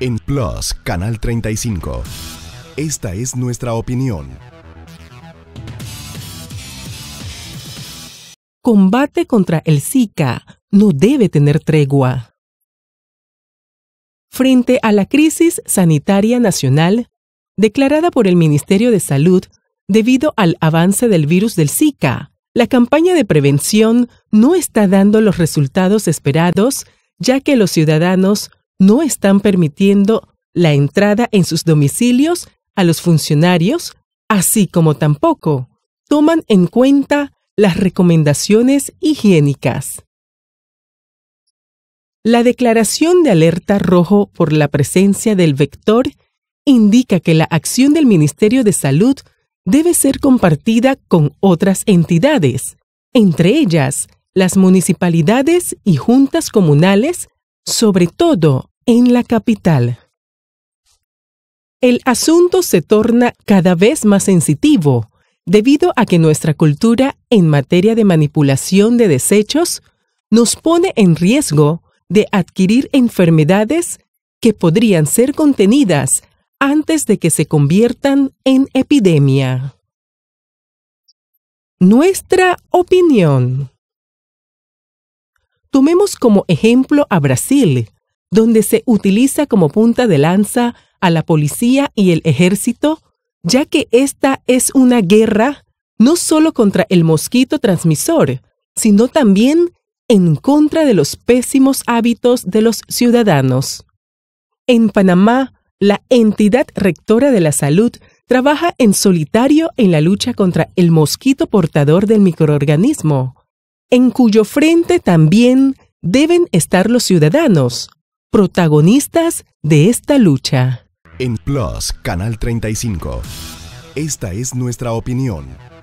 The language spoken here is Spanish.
En Plus, Canal 35. Esta es nuestra opinión. Combate contra el Zika no debe tener tregua. Frente a la crisis sanitaria nacional declarada por el Ministerio de Salud debido al avance del virus del Zika, la campaña de prevención no está dando los resultados esperados ya que los ciudadanos no están permitiendo la entrada en sus domicilios a los funcionarios, así como tampoco toman en cuenta las recomendaciones higiénicas. La declaración de alerta rojo por la presencia del vector indica que la acción del Ministerio de Salud debe ser compartida con otras entidades, entre ellas las municipalidades y juntas comunales sobre todo en la capital. El asunto se torna cada vez más sensitivo debido a que nuestra cultura en materia de manipulación de desechos nos pone en riesgo de adquirir enfermedades que podrían ser contenidas antes de que se conviertan en epidemia. Nuestra opinión. Tomemos como ejemplo a Brasil, donde se utiliza como punta de lanza a la policía y el ejército, ya que esta es una guerra no solo contra el mosquito transmisor, sino también en contra de los pésimos hábitos de los ciudadanos. En Panamá, la entidad rectora de la salud trabaja en solitario en la lucha contra el mosquito portador del microorganismo, en cuyo frente también deben estar los ciudadanos, protagonistas de esta lucha. En Plus, Canal 35. Esta es nuestra opinión.